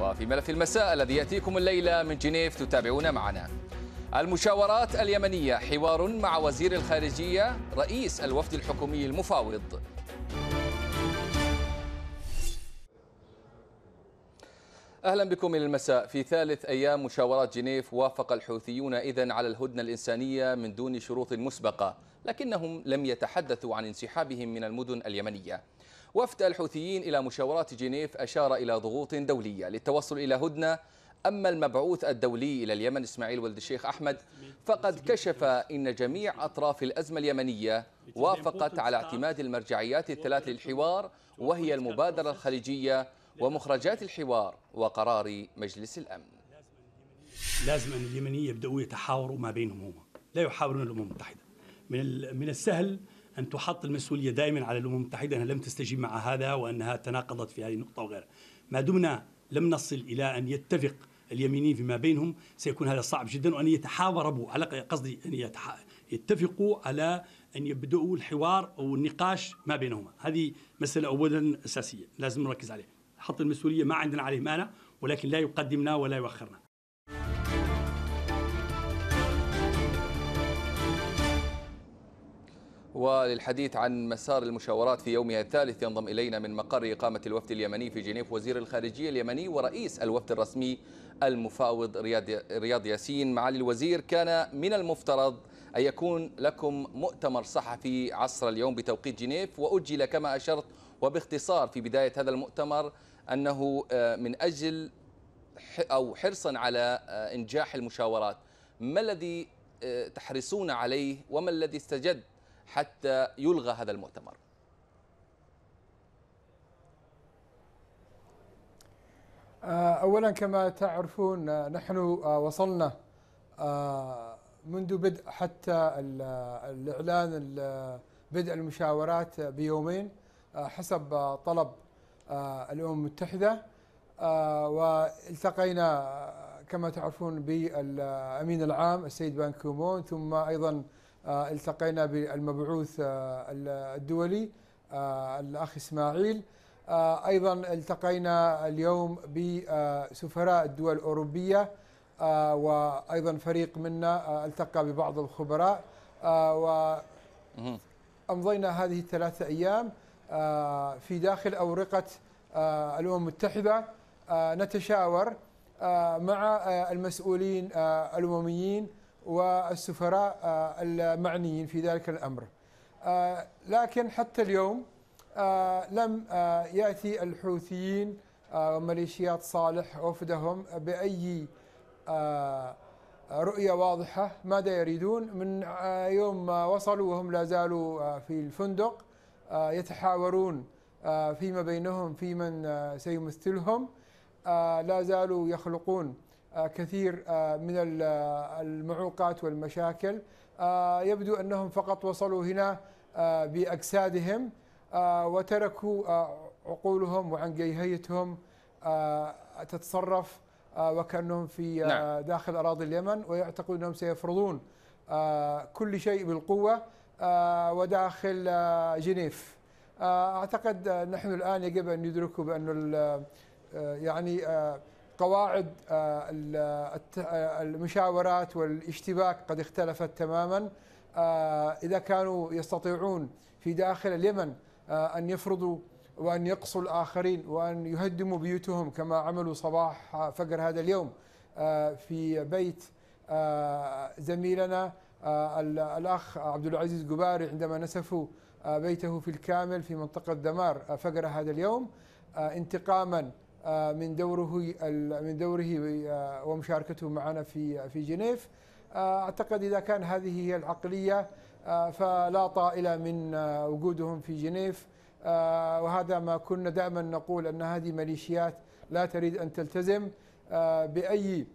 وفي ملف المساء الذي يأتيكم الليلة من جنيف تتابعون معنا المشاورات اليمنية حوار مع وزير الخارجية رئيس الوفد الحكومي المفاوض اهلا بكم الى المساء في ثالث ايام مشاورات جنيف وافق الحوثيون اذا على الهدنه الانسانيه من دون شروط مسبقه لكنهم لم يتحدثوا عن انسحابهم من المدن اليمنيه وفد الحوثيين إلى مشاورات جنيف أشار إلى ضغوط دولية للتوصل إلى هدنة أما المبعوث الدولي إلى اليمن إسماعيل ولد الشيخ أحمد فقد كشف إن جميع أطراف الأزمة اليمنية وافقت على اعتماد المرجعيات الثلاث للحوار وهي المبادرة الخليجية ومخرجات الحوار وقرار مجلس الأمن لازم أن اليمنيين يبدأوا يتحاوروا ما بينهم هم لا يحاورون الأمم المتحدة من من السهل ان تحط المسؤوليه دائما على الامم المتحده انها لم تستجيب مع هذا وانها تناقضت في هذه النقطه وغيرها. ما دمنا لم نصل الى ان يتفق اليمينيين فيما بينهم سيكون هذا صعب جدا وان يتحاوروا على قصدي ان يتح... يتفقوا على ان يبداوا الحوار او النقاش ما بينهما، هذه مساله اولا اساسيه لازم نركز عليها. حط المسؤوليه ما عندنا عليه مانع ولكن لا يقدمنا ولا يؤخرنا. وللحديث عن مسار المشاورات في يومها الثالث ينضم إلينا من مقر إقامة الوفد اليمني في جنيف وزير الخارجية اليمني ورئيس الوفد الرسمي المفاوض رياض, رياض ياسين معالي الوزير كان من المفترض أن يكون لكم مؤتمر صحفي عصر اليوم بتوقيت جنيف وأجل كما أشرت وباختصار في بداية هذا المؤتمر أنه آه، من أجل أو حرصا على آه، إنجاح المشاورات ما الذي آه، تحرصون عليه وما الذي استجد حتى يلغى هذا المؤتمر آه، اولا كما تعرفون آه، نحن آه، وصلنا منذ بدء حتى الاعلان بدء المشاورات بيومين حسب طلب الامم المتحده والتقينا كما تعرفون بالامين العام السيد بانكومون ثم ايضا آه، التقينا بالمبعوث آه، الدولي آه، الاخ اسماعيل ايضا التقينا اليوم بسفراء الدول الاوروبيه وايضا فريق منا التقى ببعض الخبراء و امضينا هذه الثلاثه ايام في داخل اورقه الامم المتحده نتشاور مع المسؤولين الامميين والسفراء آه، المعنيين في ذلك الأمر آه، لكن حتى اليوم آه، لم يأتي الحوثيين وميليشيات صالح وفدهم بأي رؤية واضحة ماذا يريدون من يوم ما وصلوا وهم لا زالوا في الفندق يتحاورون فيما بينهم في من سيمثلهم لا زالوا يخلقون آه، كثير آه، من آه، المعوقات والمشاكل يبدو انهم فقط وصلوا هنا باجسادهم وتركوا عقولهم وعنقيهيتهم تتصرف وكانهم في نعم. داخل اراضي اليمن ويعتقد انهم سيفرضون كل شيء بالقوه وداخل جنيف اعتقد نحن الان يجب ان ندركه بأن يعني قواعد آه، آه، آه، المشاورات والاشتباك قد اختلفت تماما إذا كانوا يستطيعون في داخل اليمن أن يفرضوا وأن يقصوا الآخرين وأن يهدموا بيوتهم كما عملوا صباح فجر هذا اليوم في بيت زميلنا الأخ عبد العزيز قباري عندما نسفوا بيته في الكامل في منطقة دمار فجر هذا اليوم انتقاما آه، من دوره من دوره آه، ومشاركته معنا في في جنيف آه، اعتقد اذا كان هذه هي العقليه فلا طائل من وجودهم في جنيف وهذا ما كنا دائما نقول ان هذه ميليشيات لا تريد ان تلتزم باي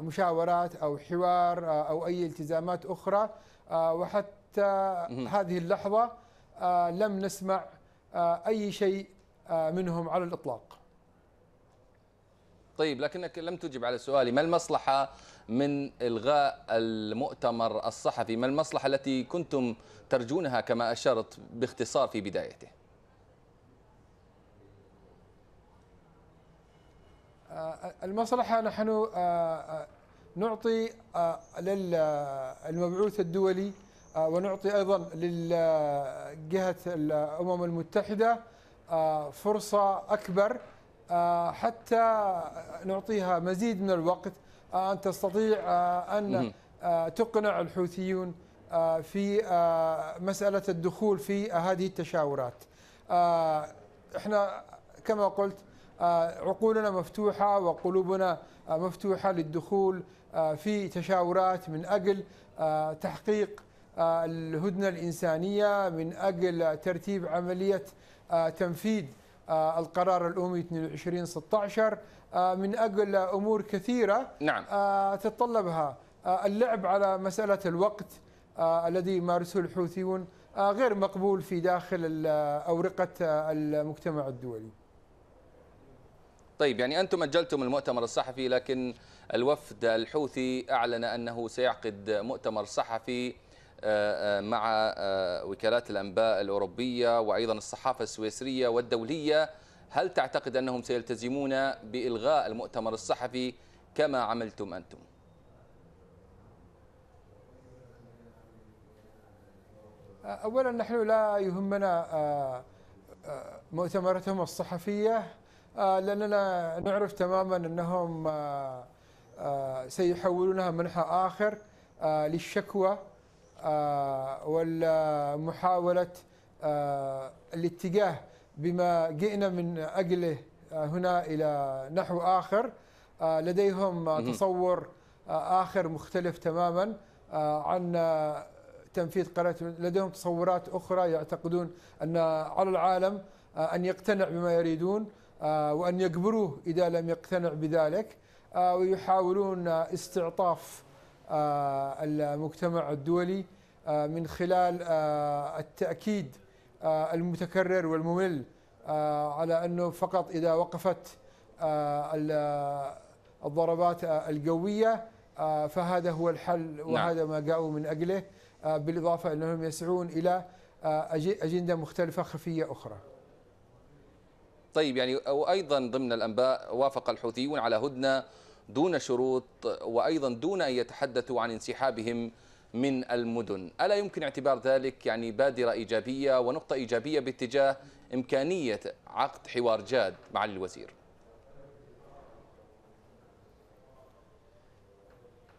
مشاورات او حوار او اي التزامات اخرى وحتى هذه اللحظه لم نسمع اي شيء آه، منهم على الإطلاق طيب لكنك لم تجب على سؤالي ما المصلحة من إلغاء المؤتمر الصحفي ما المصلحة التي كنتم ترجونها كما أشرت باختصار في بدايته آه، المصلحة نحن آه، نعطي للمبعوث الدولي ونعطي أيضا لجهة الأمم المتحدة آه، فرصة أكبر آه، حتى نعطيها مزيد من الوقت آه، أن تستطيع أن تقنع الحوثيون في مسألة الدخول في هذه التشاورات احنا كما قلت عقولنا مفتوحة وقلوبنا مفتوحة للدخول في تشاورات من أجل تحقيق الهدنة الإنسانية من أجل ترتيب عملية آه، تنفيذ آه، القرار الأممي 2216 آه، من أجل أمور كثيرة نعم. تتطلبها اللعب على مسألة الوقت الذي يمارسه الحوثيون غير مقبول في داخل أورقة المجتمع الدولي طيب يعني أنتم أجلتم المؤتمر الصحفي لكن الوفد الحوثي أعلن أنه سيعقد مؤتمر صحفي آه، آه، مع آه، وكالات الأنباء الأوروبية وأيضا الصحافة السويسرية والدولية هل تعتقد أنهم سيلتزمون بإلغاء المؤتمر الصحفي كما عملتم أنتم؟ اولا نحن لا يهمنا مؤتمراتهم الصحفيه لاننا نعرف تماما انهم سيحولونها منحى اخر للشكوى آه، ولا محاولة آه، الاتجاه بما جئنا من أجله آه، هنا إلى نحو آخر لديهم تصور آخر مختلف تماما عن تنفيذ قرارات لديهم تصورات أخرى يعتقدون أن على العالم أن يقتنع بما يريدون وأن يجبروه إذا لم يقتنع بذلك ويحاولون استعطاف آه، المجتمع الدولي آه، من خلال آه، التأكيد المتكرر والممل على أنه فقط إذا وقفت الضربات الجوية فهذا هو الحل نعم. وهذا ما جاءوا من أجله بالإضافة أنهم يسعون إلى أجندة مختلفة خفية أخرى طيب يعني وأيضا ضمن الأنباء وافق الحوثيون على هدنة دون شروط وأيضا دون أن يتحدثوا عن انسحابهم من المدن ألا يمكن اعتبار ذلك يعني بادرة إيجابية ونقطة إيجابية باتجاه إمكانية عقد حوار جاد مع الوزير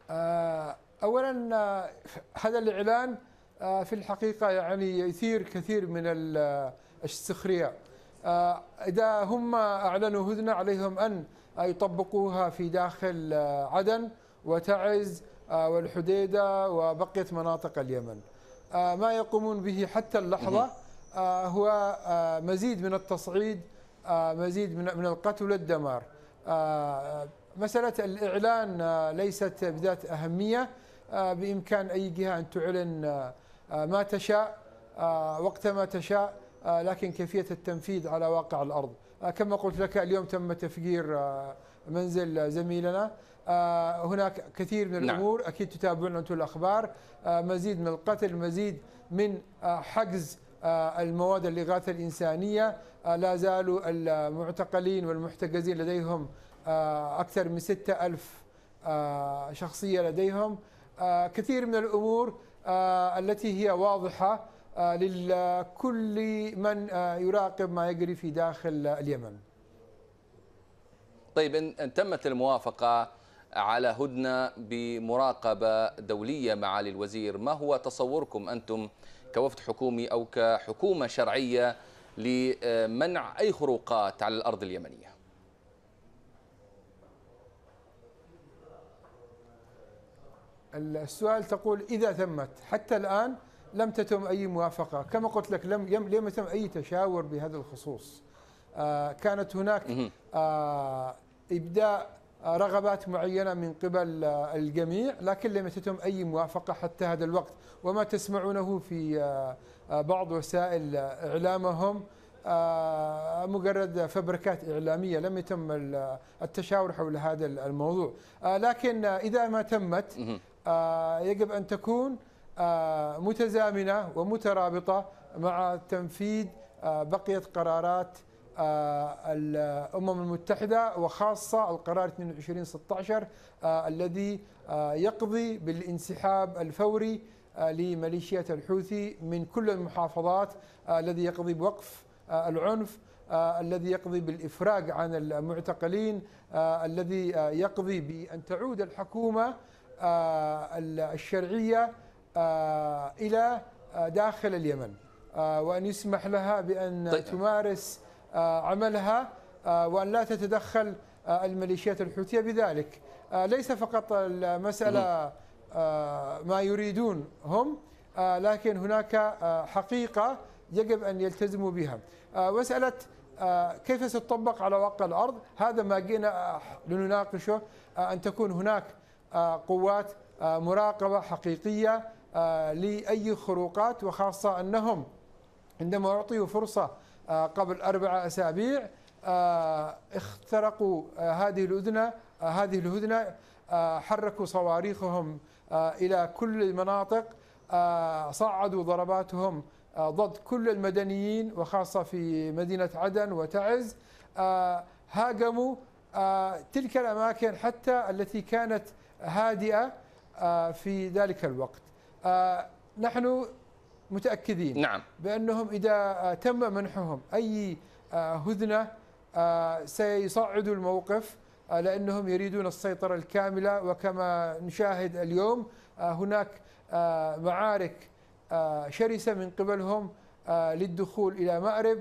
آه، أولا آه، هذا الإعلان آه، في الحقيقة يعني يثير كثير من السخرية إذا هم أعلنوا هدنة عليهم أن يطبقوها في داخل آه، عدن وتعز آه، والحديدة وبقية مناطق اليمن آه، ما يقومون به حتى اللحظة هو مزيد من التصعيد مزيد من القتل والدمار مسألة الإعلان ليست بذات أهمية بإمكان أي جهة أن تعلن ما تشاء وقت ما تشاء لكن كيفية التنفيذ على واقع الأرض آه، كما قلت لك اليوم تم تفجير آه، منزل زميلنا آه، هناك كثير من نعم. الامور نعم. اكيد تتابعون انتم الاخبار مزيد من القتل مزيد من حجز المواد الاغاثه الانسانيه لا زالوا المعتقلين والمحتجزين لديهم اكثر من 6000 شخصيه لديهم كثير من الامور التي هي واضحه آه، لكل من آه، يراقب ما يجري في داخل اليمن طيب إن تمت الموافقة على هدنة بمراقبة دولية معالي الوزير ما هو تصوركم أنتم كوفد حكومي أو كحكومة شرعية لمنع أي خروقات على الأرض اليمنية السؤال تقول إذا تمت حتى الآن لم تتم أي موافقة كما قلت لك لم لم يتم أي تشاور بهذا الخصوص آه، كانت هناك آه، إبداء آه، رغبات معينة من قبل الجميع لكن لم تتم أي موافقة حتى هذا الوقت وما تسمعونه في بعض وسائل إعلامهم مجرد فبركات إعلامية لم يتم التشاور حول هذا الموضوع لكن إذا ما تمت يجب أن تكون آه، متزامنة ومترابطة مع تنفيذ آه، بقية قرارات آه، الأمم المتحدة وخاصة القرار 2216 الذي يقضي بالانسحاب الفوري لميليشيات الحوثي من كل المحافظات الذي يقضي بوقف العنف الذي يقضي بالإفراج عن المعتقلين الذي يقضي بأن تعود الحكومة الشرعية آه، الى آه، داخل اليمن آه، وان يسمح لها بان طيب. تمارس عملها وان لا تتدخل الميليشيات الحوثيه بذلك ليس فقط المساله ما يريدون هم لكن هناك حقيقه يجب ان يلتزموا بها مساله كيف ستطبق على واقع الارض هذا ما جئنا لنناقشه ان تكون هناك قوات مراقبه حقيقيه آه، لأي خروقات وخاصة أنهم عندما أعطيوا فرصة آه، قبل أربع أسابيع آه، اخترقوا هذه الأذنة هذه الهدنة حركوا صواريخهم إلى كل المناطق صعدوا ضرباتهم ضد كل المدنيين وخاصة في مدينة عدن وتعز هاجموا تلك الأماكن حتى التي كانت هادئة في ذلك الوقت آه، نحن متأكدين نعم. بأنهم إذا آه، تم منحهم أي آه، هدنة سيصعدوا الموقف لأنهم يريدون السيطرة الكاملة وكما نشاهد اليوم هناك معارك شرسة من قبلهم للدخول إلى مأرب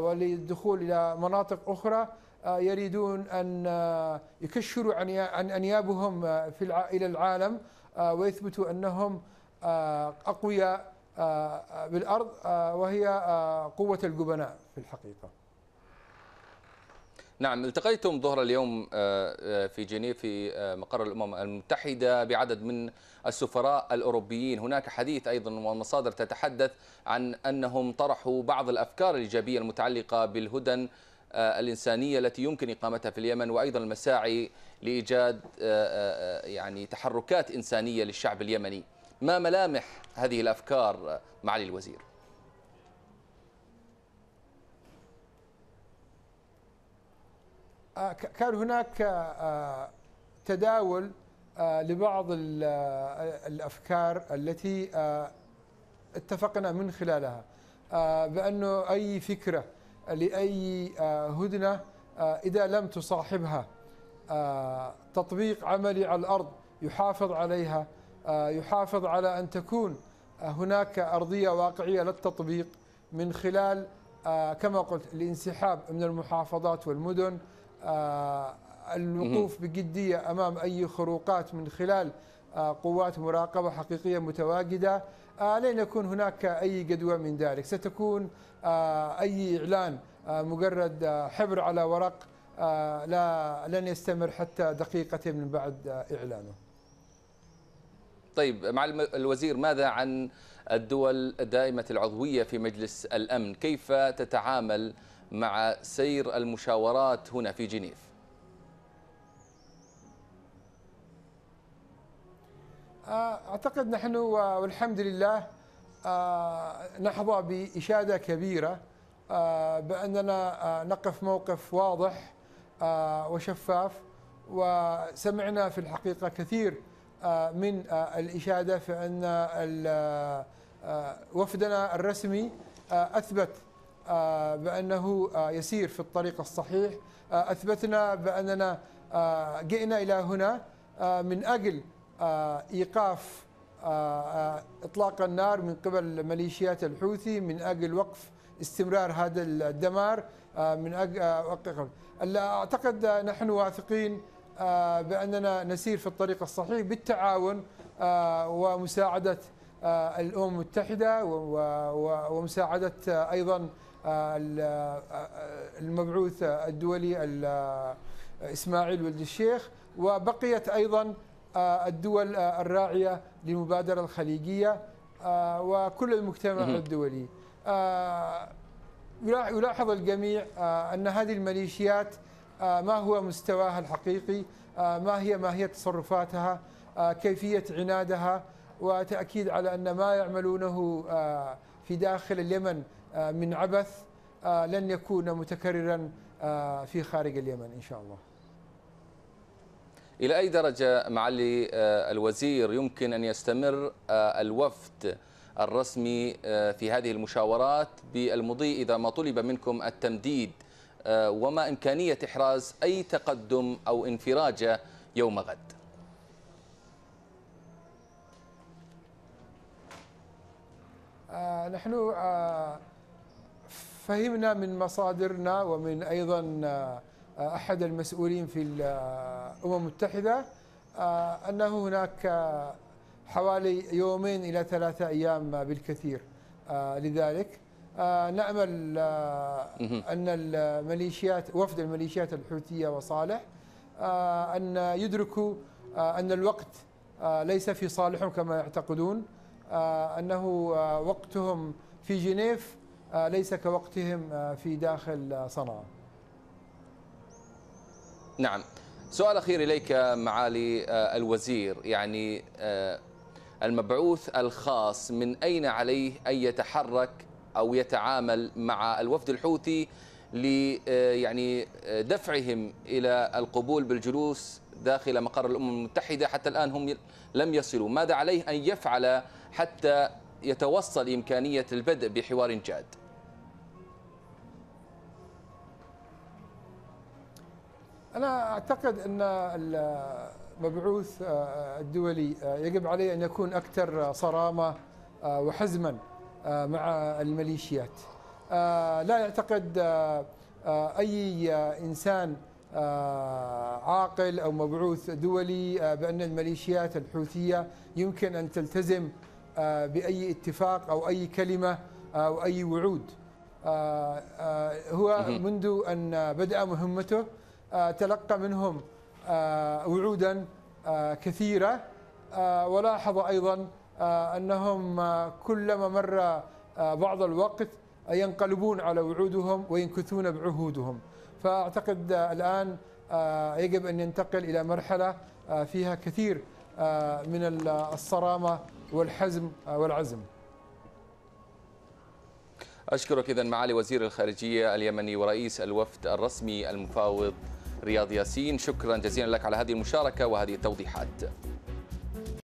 وللدخول إلى مناطق أخرى يريدون أن يكشروا عن أنيابهم في إلى العالم ويثبتوا أنهم آه، أقوياء آه، بالأرض آه، وهي قوة الجبناء في الحقيقة نعم التقيتم ظهر اليوم في جنيف في مقر الامم المتحده بعدد من السفراء الاوروبيين، هناك حديث ايضا ومصادر تتحدث عن انهم طرحوا بعض الافكار الايجابيه المتعلقه بالهدن الانسانيه التي يمكن اقامتها في اليمن وايضا المساعي لايجاد يعني تحركات انسانيه للشعب اليمني. ما ملامح هذه الأفكار معالي الوزير آه، كان هناك آه، تداول آه، لبعض الأفكار التي اتفقنا من خلالها بأنه أي فكرة لأي هدنة إذا لم تصاحبها تطبيق عملي على الأرض يحافظ عليها آه، يحافظ على أن تكون آه، هناك أرضية واقعية للتطبيق من خلال آه، كما قلت الانسحاب من المحافظات والمدن الوقوف بجدية أمام أي خروقات من خلال قوات مراقبة حقيقية متواجدة لن يكون هناك أي جدوى من ذلك ستكون أي إعلان مجرد حبر على ورق لا لن يستمر حتى دقيقة من بعد إعلانه طيب مع الوزير ماذا عن الدول دائمة العضوية في مجلس الأمن كيف تتعامل مع سير المشاورات هنا في جنيف آه، أعتقد نحن والحمد لله آه، نحظى بإشادة كبيرة آه، بأننا نقف موقف واضح وشفاف وسمعنا في الحقيقة كثير آه، من آه، الإشادة في أن آه، وفدنا الرسمي أثبت بأنه يسير في الطريق الصحيح أثبتنا بأننا جئنا إلى هنا من أجل إيقاف إطلاق النار من قبل ميليشيات الحوثي من أجل وقف استمرار هذا الدمار من أجل أعتقد نحن واثقين آه، بأننا نسير في الطريق الصحيح بالتعاون آه، ومساعدة آه، الأمم المتحدة ومساعدة أيضا المبعوث الدولي إسماعيل ولد الشيخ وبقيت أيضا الدول الراعية للمبادرة الخليجية وكل المجتمع الدولي يلاحظ الجميع أن هذه الميليشيات آه، ما هو مستواها الحقيقي آه، ما هي ما هي تصرفاتها آه، كيفية عنادها وتأكيد على أن ما يعملونه في داخل اليمن من عبث لن يكون متكررا في خارج اليمن إن شاء الله إلى أي درجة معالي الوزير يمكن أن يستمر الوفد الرسمي في هذه المشاورات بالمضي إذا ما طلب منكم التمديد آه، وما إمكانية إحراز أي تقدم أو انفراجة يوم غد آه، نحن آه، فهمنا من مصادرنا ومن أيضا أحد المسؤولين في الأمم المتحدة أنه هناك حوالي يومين إلى ثلاثة أيام بالكثير لذلك آه، نامل آه، ان الميليشيات وفد الميليشيات الحوثيه وصالح آه، ان يدركوا ان الوقت ليس في صالحهم كما يعتقدون انه وقتهم في جنيف ليس كوقتهم في داخل صنعاء. نعم. سؤال اخير اليك معالي الوزير يعني المبعوث الخاص من اين عليه ان يتحرك او يتعامل مع الوفد الحوثي لي آه، يعني آه، دفعهم الى القبول بالجلوس داخل مقر الامم المتحده حتى الان هم لم يصلوا، ماذا عليه ان يفعل حتى يتوصل امكانيه البدء بحوار جاد؟ انا اعتقد ان المبعوث آه، الدولي يجب عليه ان يكون اكثر صرامه وحزما آه، مع الميليشيات آه، لا يعتقد آه، أي إنسان عاقل أو مبعوث دولي بأن الميليشيات الحوثية يمكن أن تلتزم بأي اتفاق أو أي كلمة أو أي وعود هو منذ أن بدأ مهمته تلقى منهم وعودا كثيرة ولاحظ أيضا آه، أنهم آه، كلما مر آه، بعض الوقت ينقلبون على وعودهم وينكثون بعهودهم فأعتقد الآن يجب أن ينتقل إلى مرحلة فيها كثير من الصرامة والحزم والعزم أشكرك إذا معالي وزير الخارجية اليمني ورئيس الوفد الرسمي المفاوض رياض ياسين شكرا جزيلا لك على هذه المشاركة وهذه التوضيحات